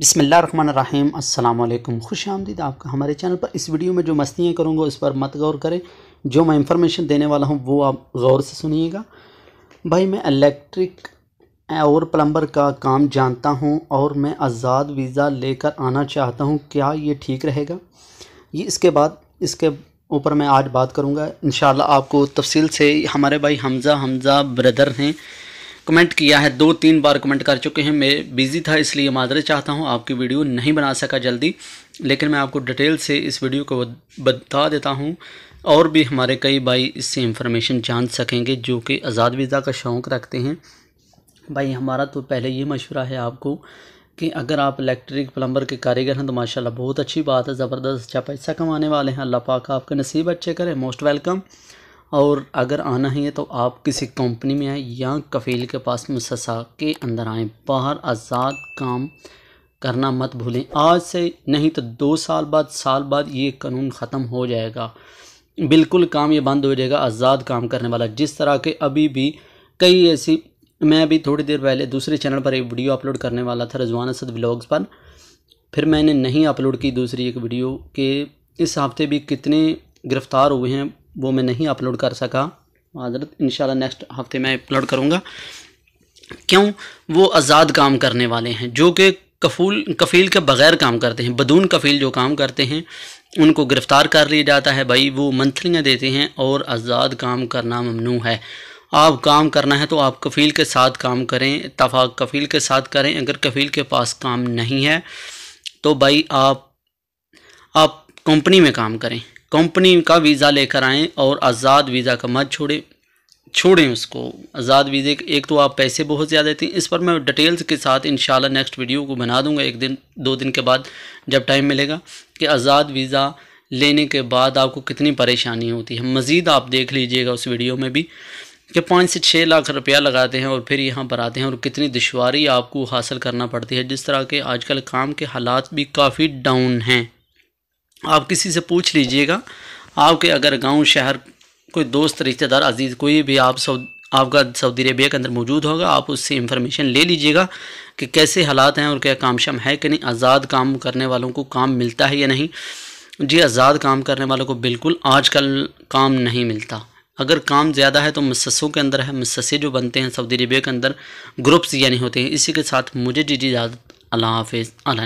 बसमीम अल्लाम खुश आमदीद आपका हमारे चैनल पर इस वीडियो में जो मस्तियाँ करूँगा उस पर मत गौर करें जो मैं इंफॉर्मेशन देने वाला हूँ वो आप गौर से सुनिएगा भाई मैं इलेक्ट्रिक और प्लम्बर का काम जानता हूँ और मैं आज़ाद वीज़ा लेकर आना चाहता हूँ क्या ये ठीक रहेगा ये इसके बाद इसके ऊपर मैं आज बात करूँगा इन आपको तफसील से हमारे भाई हमज़ा हमज़ा ब्रदर हैं कमेंट किया है दो तीन बार कमेंट कर चुके हैं मैं बिज़ी था इसलिए माजरे चाहता हूँ आपकी वीडियो नहीं बना सका जल्दी लेकिन मैं आपको डिटेल से इस वीडियो को बता देता हूँ और भी हमारे कई भाई इससे इंफॉर्मेशन जान सकेंगे जो कि आज़ाद वीज़ा का शौक़ रखते हैं भाई हमारा तो पहले ये मशवरा है आपको कि अगर आप इलेक्ट्रिक प्लम्बर के कारीगर हैं तो माशाल्लाह बहुत अच्छी बात है ज़बरदस्त अच्छा पैसा कमाने वाले हैं अल्लाह पाक आपके नसीब अच्छे करें मोस्ट वेलकम और अगर आना ही है तो आप किसी कंपनी में आए या कफील के पास मुसा के अंदर आएँ बाहर आज़ाद काम करना मत भूलें आज से नहीं तो दो साल बाद साल बाद ये कानून ख़त्म हो जाएगा बिल्कुल काम ये बंद हो जाएगा आज़ाद काम करने वाला जिस तरह के अभी भी कई ऐसी मैं अभी थोड़ी देर पहले दूसरे चैनल पर एक वीडियो अपलोड करने वाला था रजवान असद ब्लॉग्स पर फिर मैंने नहीं अपलोड की दूसरी एक वीडियो के इस हफ्ते भी कितने गिरफ़्तार हुए हैं वो मैं नहीं अपलोड कर सका हजरत इन नेक्स्ट हफ्ते मैं अपलोड करूँगा क्यों वो आज़ाद काम करने वाले हैं जो कि कफूल कफ़ील के बग़ैर काम करते हैं बदून कफ़ील जो काम करते हैं उनको गिरफ़्तार कर लिया जाता है भाई वो मंथलियाँ देते हैं और आज़ाद काम करना ममनू है आप काम करना है तो आप कफ़ील के साथ काम करें इतफाक़ कफ़ील के साथ करें अगर कफ़ील के पास काम नहीं है तो भाई आप आप कंपनी में काम करें कंपनी का वीज़ा लेकर आएँ और आज़ाद वीज़ा का मत छोड़ें छोड़ें उसको आज़ाद वीज़े एक तो आप पैसे बहुत ज़्यादा देते हैं इस पर मैं डिटेल्स के साथ इन नेक्स्ट वीडियो को बना दूंगा एक दिन दो दिन के बाद जब टाइम मिलेगा कि आज़ाद वीज़ा लेने के बाद आपको कितनी परेशानी होती है मज़ीद आप देख लीजिएगा उस वीडियो में भी कि पाँच से छः लाख रुपया लगाते हैं और फिर यहाँ पर आते हैं और कितनी दुशारी आपको हासिल करना पड़ती है जिस तरह के आजकल काम के हालात भी काफ़ी डाउन हैं आप किसी से पूछ लीजिएगा आपके अगर गांव शहर कोई दोस्त रिश्तेदार अजीज़ कोई भी आप सऊ आपका सऊदी अरेबिया के अंदर मौजूद होगा आप उससे इंफॉर्मेशन ले लीजिएगा कि कैसे हालात हैं और क्या काम शाम है कि नहीं आज़ाद काम करने वालों को काम मिलता है या नहीं जी आज़ाद काम करने वालों को बिल्कुल आजकल काम नहीं मिलता अगर काम ज़्यादा है तो मससों के अंदर है मससे जो बनते हैं सऊदी अरबिया के अंदर ग्रुप्स यानी होते हैं इसी के साथ मुझे जी जी इजाज़त अल्लाह हाफिज़